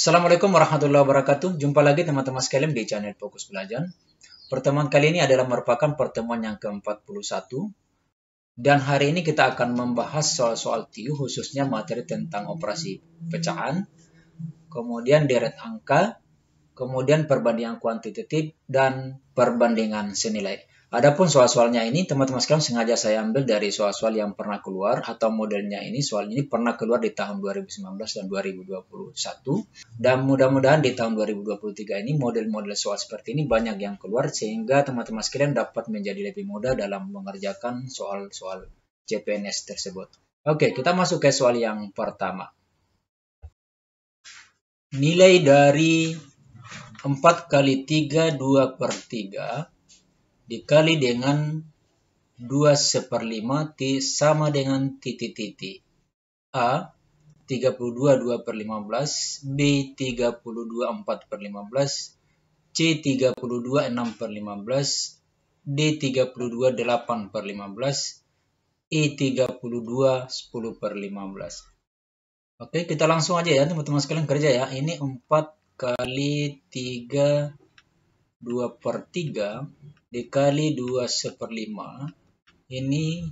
Assalamualaikum warahmatullahi wabarakatuh. Jumpa lagi teman-teman sekalian di channel Fokus Belajar. Pertemuan kali ini adalah merupakan pertemuan yang ke-41. Dan hari ini kita akan membahas soal-soal TIU khususnya materi tentang operasi pecahan, kemudian deret angka, kemudian perbandingan kuantitatif, dan perbandingan senilai. Adapun soal-soalnya ini, teman-teman sekarang sengaja saya ambil dari soal-soal yang pernah keluar atau modelnya ini, soal ini pernah keluar di tahun 2019 dan 2021. Dan mudah-mudahan di tahun 2023 ini model-model soal seperti ini banyak yang keluar sehingga teman-teman sekalian dapat menjadi lebih mudah dalam mengerjakan soal-soal CPNS tersebut. Oke, kita masuk ke soal yang pertama. Nilai dari 4 kali 3, 2 per 3 dikali dengan 2 seperlima T sama dengan titik-titik. A 32 2 per 15, B 32 4 per 15, C 32 6 per 15, D 32 8 per 15, E 32 10 per 15. Oke, kita langsung aja ya teman-teman sekalian kerja ya. Ini 4 kali 3 2 per 3 dikali 2 5 ini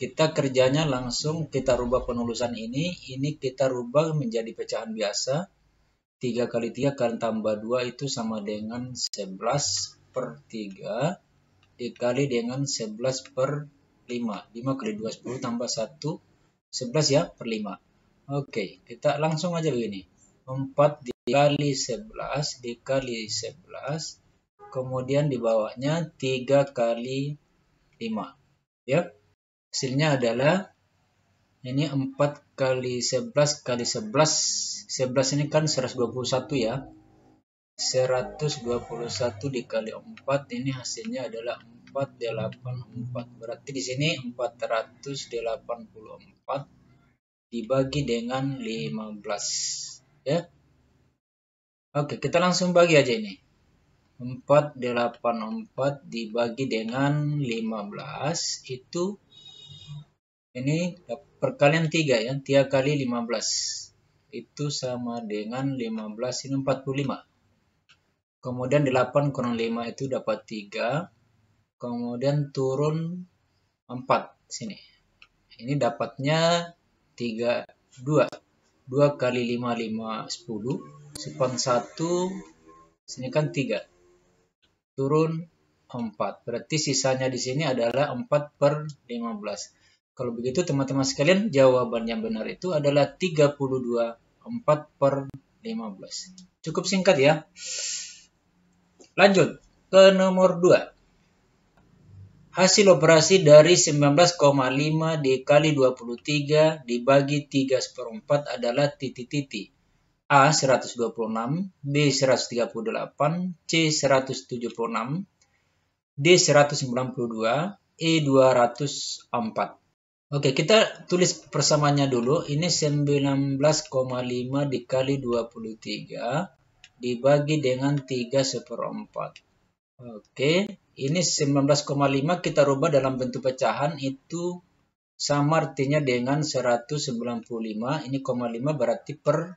kita kerjanya langsung kita rubah penulisan ini ini kita rubah menjadi pecahan biasa 3 kali 3 kan tambah 2 itu sama dengan 11 per 3 dikali dengan 11 per 5 5 kali 2 10 tambah 1 11 ya per 5 oke kita langsung aja begini 4 dikali 11 dikali 11 kemudian dibawanya 3 kali 5 ya hasilnya adalah ini 4 kali 11 kali 11 11 ini kan 121 ya 121 dikali 4 ini hasilnya adalah 484 berarti di sini 484 dibagi dengan 15 ya Oke kita langsung bagi aja ini 484 dibagi dengan 15 itu ini perkalian 3 ya 3 kali 15 itu sama dengan 15 ini 45 kemudian 8 kurang 5 itu dapat 3 kemudian turun 4 sini ini dapatnya 3 2 2 kali 5 5 10 Sepon 1 sini kan 3 turun 4. Berarti sisanya di sini adalah 4 per 15. Kalau begitu teman-teman sekalian jawaban yang benar itu adalah 32 4 per 15. Cukup singkat ya. Lanjut ke nomor 2. Hasil operasi dari 19,5 dikali 23 dibagi 3 seperempat adalah titik-titik. A 126, B 138, C 176, D 192, E 204. Oke, kita tulis persamaannya dulu. Ini 19,5 dikali 23 dibagi dengan 3 seperempat. Oke, ini 19,5 kita rubah dalam bentuk pecahan itu sama artinya dengan 195. Ini 0,5 berarti per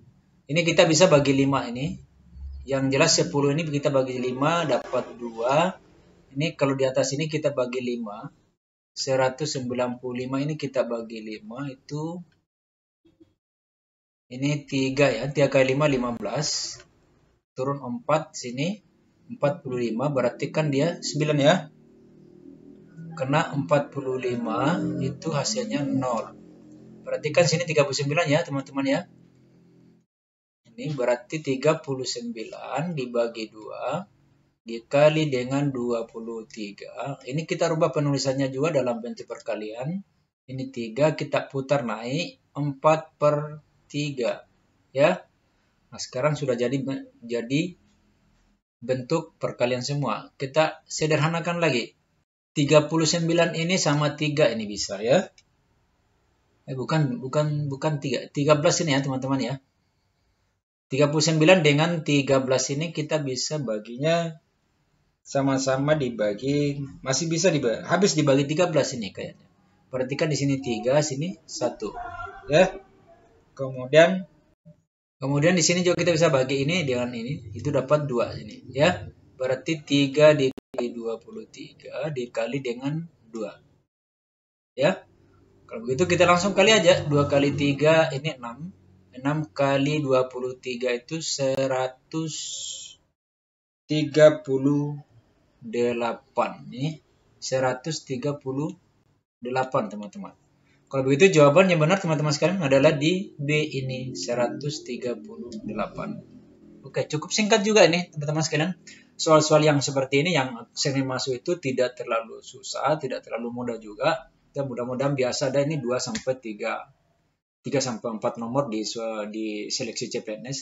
Ini kita bisa bagi 5 ini. Yang jelas 10 ini kita bagi 5 dapat 2. Ini kalau di atas ini kita bagi 5. 195 ini kita bagi 5 itu ini 3 ya 3 kali 5 15 turun 4 sini 45 berarti kan dia 9 ya kena 45 itu hasilnya 0 berarti kan sini 39 ya teman-teman ya ini berarti 39 dibagi 2 dikali dengan 23. Ini kita rubah penulisannya juga dalam bentuk perkalian. Ini 3 kita putar naik 4 per 3. Ya. Nah, sekarang sudah jadi jadi bentuk perkalian semua. Kita sederhanakan lagi. 39 ini sama 3 ini bisa ya. Eh bukan bukan bukan 3. 13 ini ya teman-teman ya. 39 dengan 13 ini kita bisa baginya sama-sama dibagi masih bisa dibagi habis dibagi 13 ini kayaknya. Perhatikan di sini 3, sini 1. Ya. Kemudian kemudian di sini juga kita bisa bagi ini dengan ini itu dapat 2 ini ya. Berarti 3 di 23 dikali dengan 2. Ya. Kalau begitu kita langsung kali aja 2 kali 3 ini 6 6 kali 23 itu 138 nih. 138 teman-teman. Kalau begitu jawaban yang benar teman-teman sekalian adalah di B ini 138. Oke, cukup singkat juga ini teman-teman sekalian. Soal-soal yang seperti ini yang sering masuk itu tidak terlalu susah, tidak terlalu mudah juga. Dan mudah-mudahan biasa ada ini 2 sampai 3 3 sampai 4 nomor di di seleksi CPNS.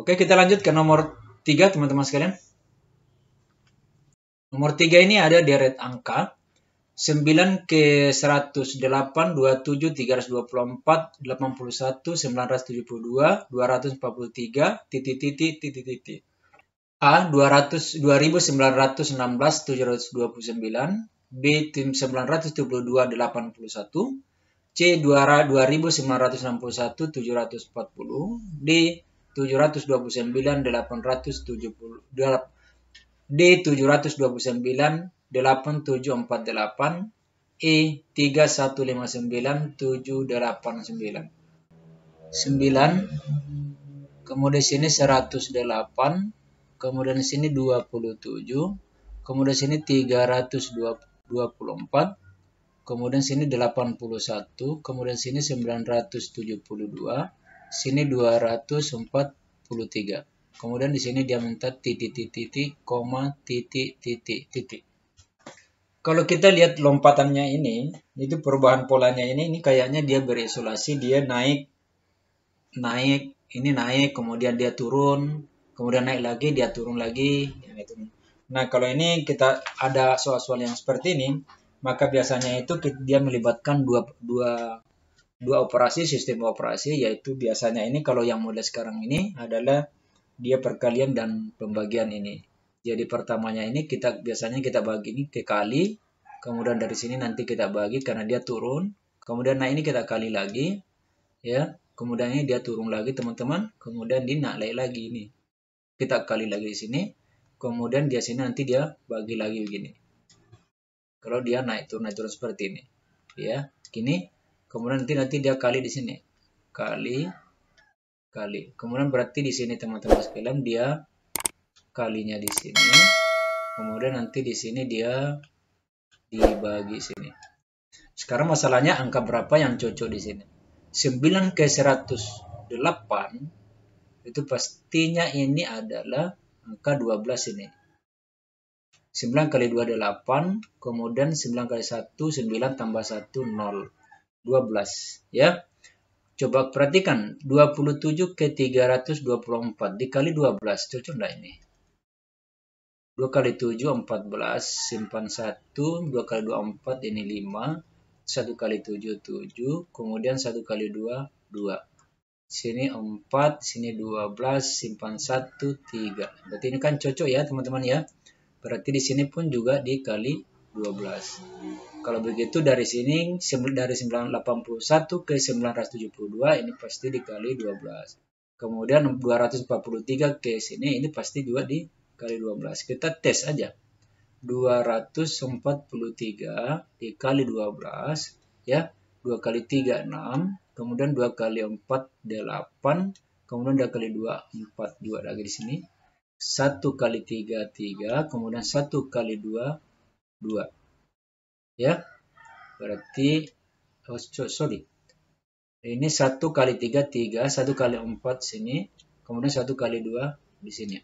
Oke, kita lanjut ke nomor 3 teman-teman sekalian. Nomor 3 ini ada deret angka 9 ke 108, 27, 324, 81, 972, 243, titik, titik, titik, titik. A 200 2916 729, B 972 81, C 2961 740 D 729 870 D 729 8748 E 3159 789 9 kemudian sini 108 kemudian sini 27 kemudian sini 324 kemudian sini 81, kemudian sini 972, sini 243. Kemudian di sini dia minta titik titik titik koma titik titik titik. Kalau kita lihat lompatannya ini, itu perubahan polanya ini, ini kayaknya dia berisolasi, dia naik, naik, ini naik, kemudian dia turun, kemudian naik lagi, dia turun lagi. Ya gitu. Nah kalau ini kita ada soal-soal yang seperti ini, maka biasanya itu dia melibatkan dua, dua, dua operasi sistem operasi yaitu biasanya ini kalau yang mulai sekarang ini adalah dia perkalian dan pembagian ini. Jadi pertamanya ini kita biasanya kita bagi ini ke kali, kemudian dari sini nanti kita bagi karena dia turun, kemudian nah ini kita kali lagi, ya, kemudian ini dia turun lagi teman-teman, kemudian di naik lagi ini, kita kali lagi di sini, kemudian di sini nanti dia bagi lagi begini kalau dia naik turun naik turun seperti ini ya gini kemudian nanti nanti dia kali di sini kali kali kemudian berarti di sini teman-teman sekalian dia kalinya di sini kemudian nanti di sini dia dibagi sini sekarang masalahnya angka berapa yang cocok di sini 9 ke 108 itu pastinya ini adalah angka 12 ini 9 kali 2 8, kemudian 9 kali 1 9 tambah 1 0. 12 ya. Coba perhatikan 27 ke 324 dikali 12 cocok nggak ini? 2 kali 7 14 simpan 1 2 kali 2 4 ini 5 1 kali 7 7 kemudian 1 kali 2 2 sini 4 sini 12 simpan 1 3 berarti ini kan cocok ya teman-teman ya Berarti di sini pun juga dikali 12. Kalau begitu dari sini dari 981 ke 972 ini pasti dikali 12. Kemudian 243 ke sini ini pasti juga dikali 12. Kita tes aja. 243 dikali 12 ya. 2 kali 3 6, kemudian 2 kali 4 8, kemudian 2 kali 2 4 2 lagi di sini 1 kali 3, 3. Kemudian 1 kali 2, 2. Ya. Berarti, oh, sorry. Ini 1 kali 3, 3. 1 kali 4 sini. Kemudian 1 kali 2 di sini.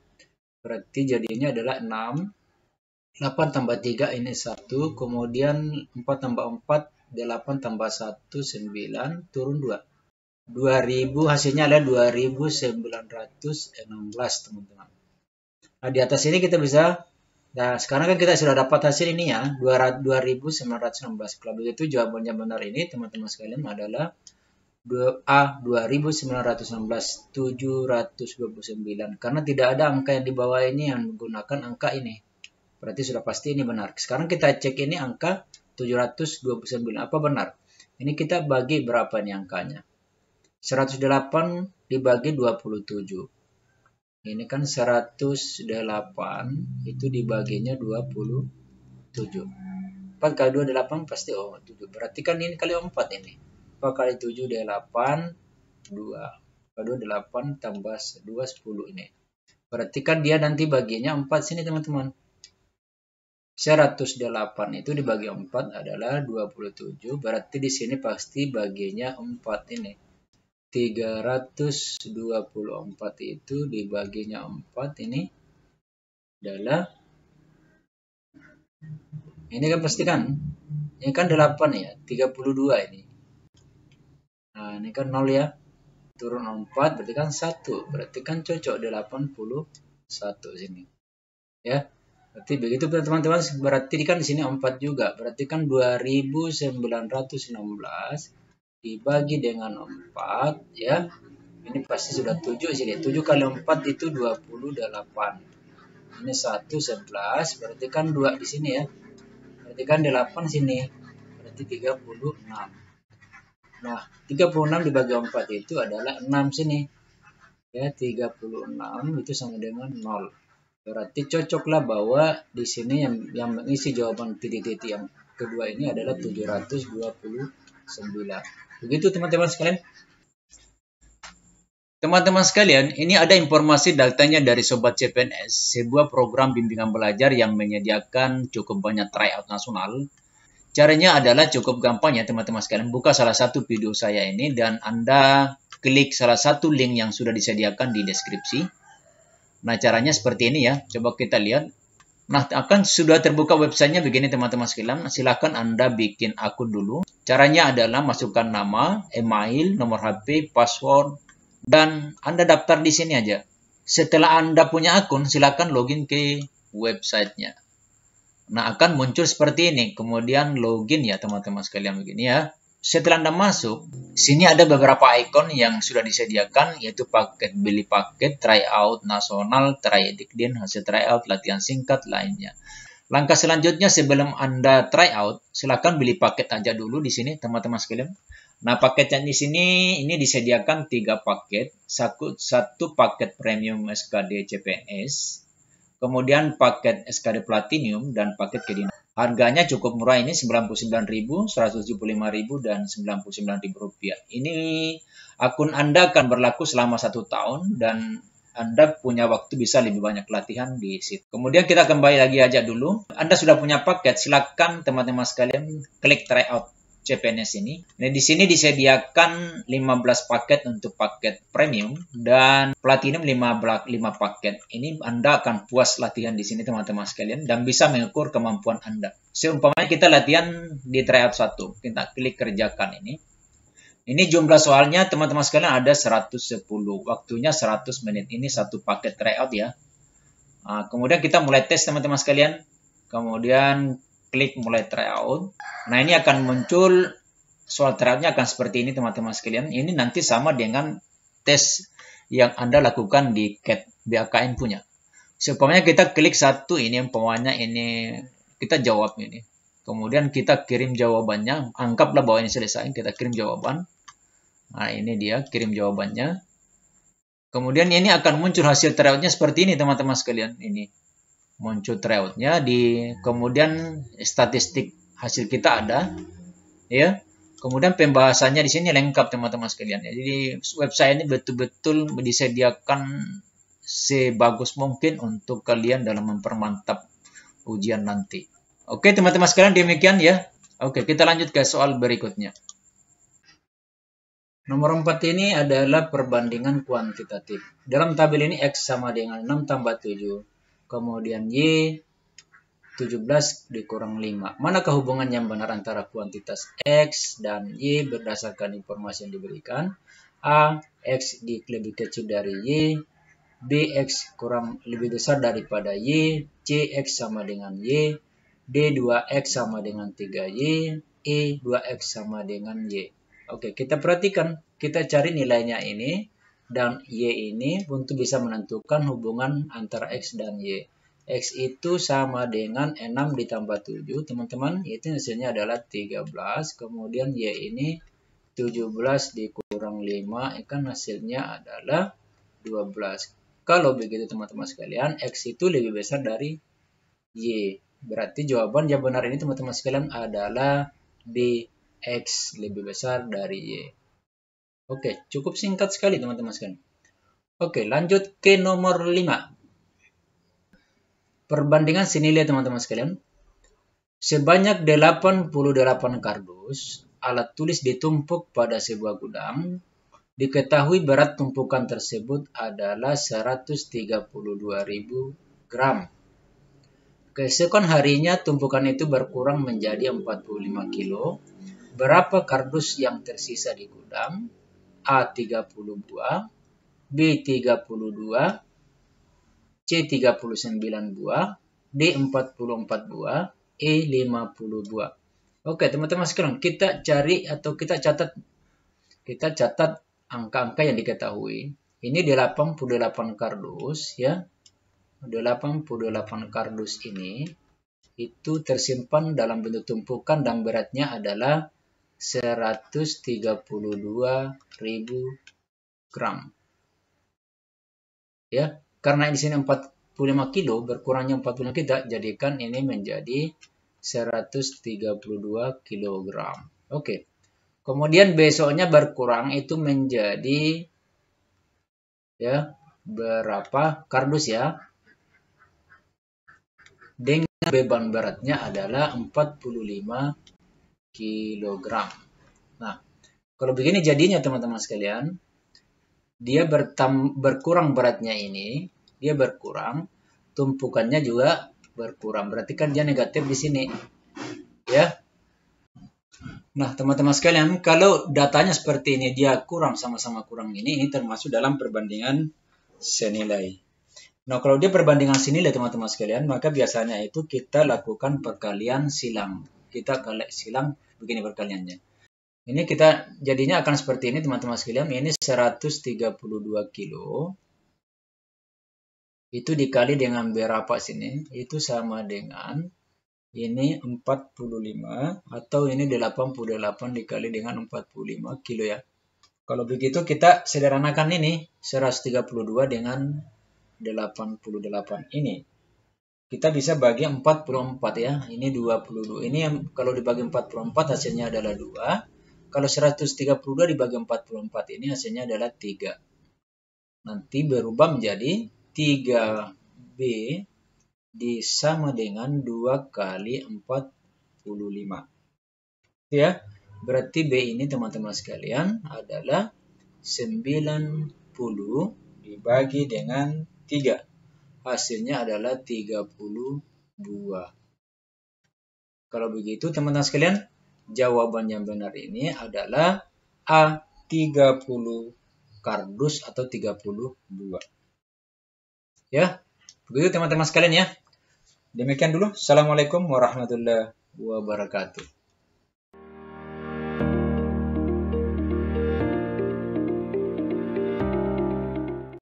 Berarti jadinya adalah 6. 8 tambah 3 ini 1. Kemudian 4 tambah 4, 8 tambah 1, 9. Turun 2. 2000 hasilnya adalah 2916 teman-teman Nah, di atas ini kita bisa Nah, sekarang kan kita sudah dapat hasil ini ya, 2916. Kalau begitu jawabannya benar ini teman-teman sekalian adalah 2 A 2916 729 karena tidak ada angka yang di bawah ini yang menggunakan angka ini. Berarti sudah pasti ini benar. Sekarang kita cek ini angka 729 apa benar? Ini kita bagi berapa nih angkanya? 108 dibagi 27 ini kan 108 itu dibaginya 27 4 kali 2 8 pasti oh 7 berarti kan ini kali 4 ini 4 kali 7 8 2 4 2 8 tambah 2 10 ini berarti kan dia nanti baginya 4 sini teman-teman 108 itu dibagi 4 adalah 27 berarti di sini pasti baginya 4 ini 324 itu dibaginya 4 ini adalah ini kan pastikan ini kan 8 ya 32 ini nah ini kan 0 ya turun 4 berarti kan 1 berarti kan cocok 81 sini ya berarti begitu kan, teman-teman berarti kan di sini 4 juga berarti kan 2916 dibagi dengan 4 ya ini pasti sudah 7 sini 7 kali 4 itu 28 ini 1 11 berarti kan 2 di sini ya berarti kan 8 sini berarti 36 nah 36 dibagi 4 itu adalah 6 sini ya 36 itu sama dengan 0 berarti cocoklah bahwa di sini yang yang mengisi jawaban titik-titik yang kedua ini adalah 729 Begitu teman-teman sekalian. Teman-teman sekalian, ini ada informasi datanya dari Sobat CPNS, sebuah program bimbingan belajar yang menyediakan cukup banyak tryout nasional. Caranya adalah cukup gampang ya teman-teman sekalian, buka salah satu video saya ini dan Anda klik salah satu link yang sudah disediakan di deskripsi. Nah caranya seperti ini ya, coba kita lihat. Nah, akan sudah terbuka websitenya begini teman-teman sekalian. Silakan Anda bikin akun dulu. Caranya adalah masukkan nama, email, nomor HP, password, dan Anda daftar di sini aja. Setelah Anda punya akun, silakan login ke websitenya. Nah, akan muncul seperti ini. Kemudian login ya teman-teman sekalian begini ya. Setelah Anda masuk, sini ada beberapa icon yang sudah disediakan yaitu paket beli paket, tryout nasional, tryout din, hasil tryout, latihan singkat lainnya. Langkah selanjutnya sebelum Anda tryout, silakan beli paket aja dulu di sini teman-teman sekalian. Nah, paket yang di sini ini disediakan tiga paket, satu, paket premium SKD CPNS, kemudian paket SKD Platinum dan paket Kedinas. Harganya cukup murah ini 99.000, 175.000 dan 99.000 rupiah. Ini akun Anda akan berlaku selama satu tahun dan anda punya waktu bisa lebih banyak latihan di situ. Kemudian kita kembali lagi aja dulu. Anda sudah punya paket, silakan teman-teman sekalian klik try out. CPNS ini. Nah, di sini disediakan 15 paket untuk paket premium dan platinum 5, paket. Ini Anda akan puas latihan di sini teman-teman sekalian dan bisa mengukur kemampuan Anda. Seumpamanya kita latihan di tryout 1, kita klik kerjakan ini. Ini jumlah soalnya teman-teman sekalian ada 110, waktunya 100 menit. Ini satu paket tryout ya. Nah, kemudian kita mulai tes teman-teman sekalian. Kemudian klik mulai tryout. Nah ini akan muncul soal tryoutnya akan seperti ini teman-teman sekalian. Ini nanti sama dengan tes yang Anda lakukan di CAT BAKN punya. Seumpamanya kita klik satu ini, yang umpamanya ini kita jawab ini. Kemudian kita kirim jawabannya, anggaplah bahwa ini selesai, kita kirim jawaban. Nah ini dia kirim jawabannya. Kemudian ini akan muncul hasil tryoutnya seperti ini teman-teman sekalian. Ini muncul tryoutnya di kemudian statistik hasil kita ada ya kemudian pembahasannya di sini lengkap teman-teman sekalian ya. jadi website ini betul-betul disediakan sebagus mungkin untuk kalian dalam mempermantap ujian nanti oke teman-teman sekalian demikian ya oke kita lanjut ke soal berikutnya Nomor 4 ini adalah perbandingan kuantitatif. Dalam tabel ini X sama dengan 6 tambah 7, kemudian Y 17 dikurang 5. Manakah hubungan yang benar antara kuantitas X dan Y berdasarkan informasi yang diberikan? A. X di lebih kecil dari Y. B. X kurang lebih besar daripada Y. C. X sama dengan Y. D. 2X sama dengan 3Y. E. 2X sama dengan Y. Oke, kita perhatikan. Kita cari nilainya ini dan Y ini untuk bisa menentukan hubungan antara X dan Y. X itu sama dengan 6 ditambah 7, teman-teman, itu hasilnya adalah 13, kemudian Y ini 17 dikurang 5, ikan ya hasilnya adalah 12. Kalau begitu teman-teman sekalian, X itu lebih besar dari Y. Berarti jawaban yang benar ini teman-teman sekalian adalah B, X lebih besar dari Y. Oke, cukup singkat sekali teman-teman sekalian. Oke, lanjut ke nomor 5. Perbandingan senilai teman-teman sekalian. Sebanyak 88 kardus alat tulis ditumpuk pada sebuah gudang. Diketahui berat tumpukan tersebut adalah 132.000 gram. Keesokan harinya tumpukan itu berkurang menjadi 45 kilo. Berapa kardus yang tersisa di gudang? A32, B32, C39 buah, D44 buah, E50 buah. Oke, teman-teman sekarang kita cari atau kita catat kita catat angka-angka yang diketahui. Ini 88 kardus ya. 88 kardus ini itu tersimpan dalam bentuk tumpukan dan beratnya adalah 132.000 gram. Ya, karena di sini 45 kilo, berkurangnya 45 kita jadikan ini menjadi 132 kg. Oke. Kemudian besoknya berkurang itu menjadi ya berapa kardus ya? Dengan beban beratnya adalah 45 kilogram. Nah, kalau begini jadinya teman-teman sekalian, dia bertam, berkurang beratnya ini, dia berkurang, tumpukannya juga berkurang. Berarti kan dia negatif di sini. Ya. Nah, teman-teman sekalian, kalau datanya seperti ini, dia kurang sama-sama kurang ini, ini termasuk dalam perbandingan senilai. Nah, kalau dia perbandingan senilai, teman-teman sekalian, maka biasanya itu kita lakukan perkalian silang kita galak silang begini perkaliannya. Ini kita jadinya akan seperti ini teman-teman sekalian. Ini 132 kilo. Itu dikali dengan berapa sini? Itu sama dengan ini 45 atau ini 88 dikali dengan 45 kilo ya. Kalau begitu kita sederhanakan ini 132 dengan 88 ini kita bisa bagi 44 ya. Ini 22. Ini yang kalau dibagi 44 hasilnya adalah 2. Kalau 132 dibagi 44 ini hasilnya adalah 3. Nanti berubah menjadi 3B disama dengan 2 kali 45. Ya. Berarti B ini teman-teman sekalian adalah 90 dibagi dengan 3 hasilnya adalah 32. Kalau begitu teman-teman sekalian, jawaban yang benar ini adalah A 30 kardus atau 32. Ya, begitu teman-teman sekalian ya. Demikian dulu. Assalamualaikum warahmatullahi wabarakatuh.